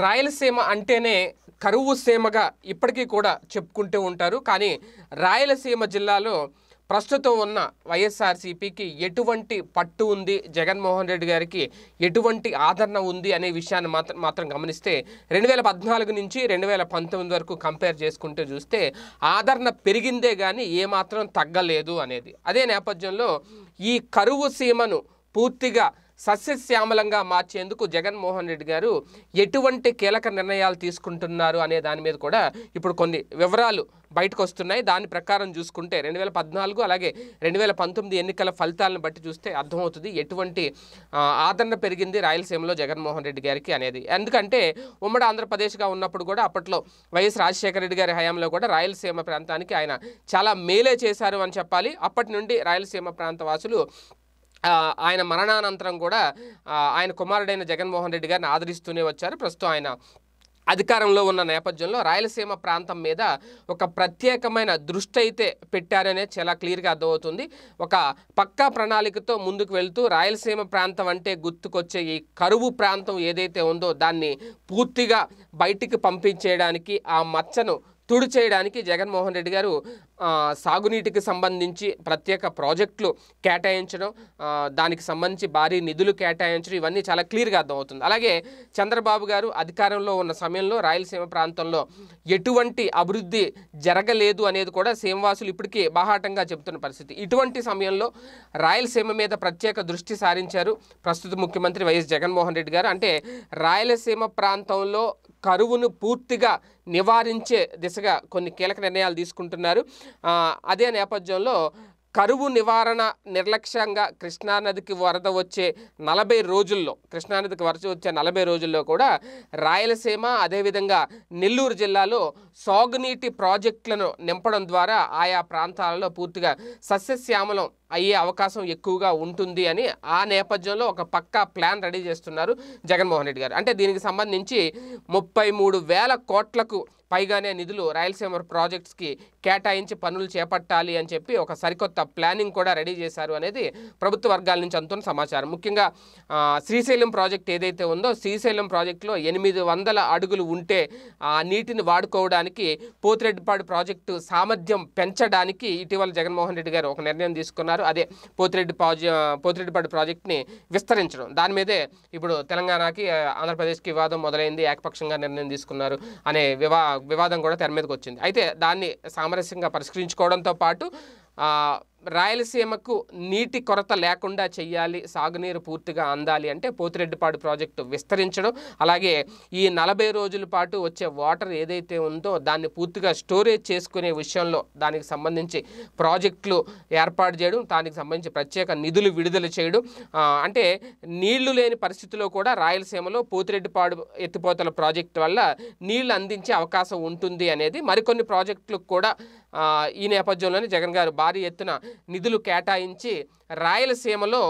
రాయలసీమ అంటేనే కరువు సీమగా ఇప్పటికీ కూడా చెప్పుకుంటూ ఉంటారు కానీ రాయలసీమ జిల్లాలో ప్రస్తుతం ఉన్న వైఎస్ఆర్సీపీకి ఎటువంటి పట్టు ఉంది జగన్మోహన్ రెడ్డి గారికి ఎటువంటి ఆదరణ ఉంది అనే విషయాన్ని మాత్రం మాత్రం గమనిస్తే రెండు వేల పద్నాలుగు నుంచి రెండు వేల పంతొమ్మిది వరకు కంపేర్ చేసుకుంటూ చూస్తే ఆదరణ పెరిగిందే కానీ ఏమాత్రం తగ్గలేదు అనేది అదే నేపథ్యంలో ఈ కరువు సీమను పూర్తిగా సస్యశ్యామలంగా మార్చేందుకు జగన్మోహన్ రెడ్డి గారు ఎటువంటి కీలక నిర్ణయాలు తీసుకుంటున్నారు అనే దాని మీద కూడా ఇప్పుడు కొన్ని వివరాలు బయటకు వస్తున్నాయి దాని ప్రకారం చూసుకుంటే రెండు వేల పద్నాలుగు అలాగే రెండు వేల పంతొమ్మిది ఎన్నికల ఫలితాలను బట్టి చూస్తే అర్థమవుతుంది ఎటువంటి ఆదరణ పెరిగింది రాయలసీమలో జగన్మోహన్ రెడ్డి గారికి అనేది ఎందుకంటే ఉమ్మడి ఆంధ్రప్రదేశ్గా ఉన్నప్పుడు కూడా అప్పట్లో వైఎస్ రాజశేఖర రెడ్డి గారి హయాంలో కూడా రాయలసీమ ప్రాంతానికి ఆయన చాలా మేలే చేశారు అని చెప్పాలి అప్పటి నుండి రాయలసీమ ప్రాంత వాసులు ఆయన మరణానంతరం కూడా ఆయన కుమారుడైన జగన్మోహన్ రెడ్డి గారిని ఆదరిస్తూనే వచ్చారు ప్రస్తుతం ఆయన అధికారంలో ఉన్న నేపథ్యంలో రాయలసీమ ప్రాంతం మీద ఒక ప్రత్యేకమైన దృష్టి అయితే పెట్టారనే చాలా క్లియర్గా అర్థమవుతుంది ఒక పక్కా ప్రణాళికతో ముందుకు వెళ్తూ రాయలసీమ ప్రాంతం అంటే గుర్తుకొచ్చే ఈ కరువు ప్రాంతం ఏదైతే ఉందో దాన్ని పూర్తిగా బయటికి పంపించేయడానికి ఆ మచ్చను తుడి చేయడానికి జగన్మోహన్ రెడ్డి గారు సాగునీటికి సంబంధించి ప్రత్యేక ప్రాజెక్టులు కేటాయించడం దానికి సంబంధించి భారీ నిధులు కేటాయించడం ఇవన్నీ చాలా క్లియర్గా అర్థమవుతుంది అలాగే చంద్రబాబు గారు అధికారంలో ఉన్న సమయంలో రాయలసీమ ప్రాంతంలో ఎటువంటి అభివృద్ధి జరగలేదు అనేది కూడా సీమవాసులు ఇప్పటికీ బాహాటంగా చెబుతున్న పరిస్థితి ఇటువంటి సమయంలో రాయలసీమ మీద ప్రత్యేక దృష్టి సారించారు ప్రస్తుత ముఖ్యమంత్రి వైఎస్ జగన్మోహన్ రెడ్డి గారు అంటే రాయలసీమ ప్రాంతంలో కరువును పూర్తిగా నివారించే దిశగా కొన్ని కీలక నిర్ణయాలు తీసుకుంటున్నారు అదే నేపథ్యంలో కరువు నివారణ నిర్లక్ష్యంగా కృష్ణానదికి వరద వచ్చే నలభై రోజుల్లో కృష్ణానదికి వరద వచ్చే నలభై రోజుల్లో కూడా రాయలసీమ అదేవిధంగా నెల్లూరు జిల్లాలో సాగునీటి ప్రాజెక్టులను నింపడం ద్వారా ఆయా ప్రాంతాలలో పూర్తిగా సస్యశ్యామలం అయ్యే అవకాశం ఎక్కువగా ఉంటుంది అని ఆ నేపథ్యంలో ఒక పక్కా ప్లాన్ రెడీ చేస్తున్నారు జగన్మోహన్ రెడ్డి గారు అంటే దీనికి సంబంధించి ముప్పై మూడు వేల కోట్లకు పైగానే నిధులు రాయలసీమ ప్రాజెక్ట్స్కి కేటాయించి పనులు చేపట్టాలి అని చెప్పి ఒక సరికొత్త ప్లానింగ్ కూడా రెడీ చేశారు అనేది ప్రభుత్వ వర్గాల నుంచి అంతున్న సమాచారం ముఖ్యంగా శ్రీశైలం ప్రాజెక్ట్ ఏదైతే ఉందో శ్రీశైలం ప్రాజెక్టులో ఎనిమిది వందల అడుగులు ఉంటే ఆ నీటిని వాడుకోవడానికి పోతిరెడ్డిపాడు ప్రాజెక్టు సామర్థ్యం పెంచడానికి ఇటీవల జగన్మోహన్ రెడ్డి గారు ఒక నిర్ణయం తీసుకున్నారు చేశారు అదే పోతిరెడ్డి ప్రాజె పోతిరెడ్డిపాడు ప్రాజెక్ట్ని విస్తరించడం దాని మీదే ఇప్పుడు తెలంగాణకి ఆంధ్రప్రదేశ్కి వివాదం మొదలైంది ఏకపక్షంగా నిర్ణయం తీసుకున్నారు అనే వివా వివాదం కూడా తెర మీదకి వచ్చింది అయితే దాన్ని సామరస్యంగా పరిష్కరించుకోవడంతో పాటు రాయలసీమకు నీటి కొరత లేకుండా చేయాలి సాగునీరు పూర్తిగా అందాలి అంటే పోతిరెడ్డిపాడు ప్రాజెక్టు విస్తరించడం అలాగే ఈ నలభై రోజుల పాటు వచ్చే వాటర్ ఏదైతే ఉందో దాన్ని పూర్తిగా స్టోరేజ్ చేసుకునే విషయంలో దానికి సంబంధించి ప్రాజెక్టులు ఏర్పాటు చేయడం దానికి సంబంధించి ప్రత్యేక నిధులు విడుదల చేయడం అంటే నీళ్లు లేని పరిస్థితిలో కూడా రాయలసీమలో పోతిరెడ్డిపాడు ఎత్తిపోతల ప్రాజెక్టు వల్ల నీళ్లు అందించే అవకాశం ఉంటుంది అనేది మరికొన్ని ప్రాజెక్టులకు కూడా ఈ నేపథ్యంలోనే జగన్ గారు భారీ ఎత్తున నిధులు కేటాయించి రాయలసీమలో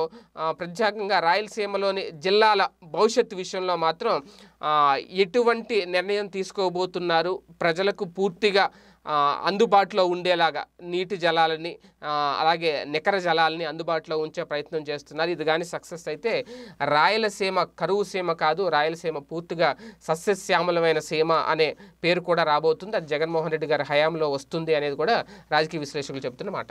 ప్రత్యేకంగా రాయలసీమలోని జిల్లాల భవిష్యత్తు విషయంలో మాత్రం ఎటువంటి నిర్ణయం తీసుకోబోతున్నారు ప్రజలకు పూర్తిగా అందుబాటులో ఉండేలాగా నీటి జలాలని అలాగే నికర జలాలని అందుబాటులో ఉంచే ప్రయత్నం చేస్తున్నారు ఇది కానీ సక్సెస్ అయితే రాయలసీమ కరువు సీమ కాదు రాయలసీమ పూర్తిగా సస్యశ్యామలమైన సీమ అనే పేరు కూడా రాబోతుంది అది జగన్మోహన్ రెడ్డి గారి హయాంలో వస్తుంది అనేది కూడా రాజకీయ విశ్లేషకులు చెబుతున్నమాట